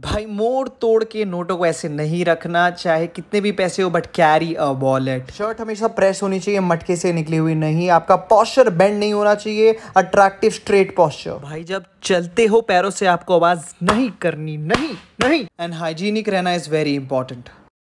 भाई मोड़ तोड़ के नोटों को ऐसे नहीं रखना चाहे कितने भी पैसे हो but carry a wallet shirt हमेशा प्रेस होनी चाहिए मटके से निकली हुई नहीं आपका पॉस्चर बेंड नहीं होना चाहिए अट्रैक्टिव स्ट्रेट पॉस्चर भाई जब चलते हो पैरों से आपको आवाज नहीं करनी नहीं नहीं एंड हाइजीनिक रहना इज वेरी इंपॉर्टेंट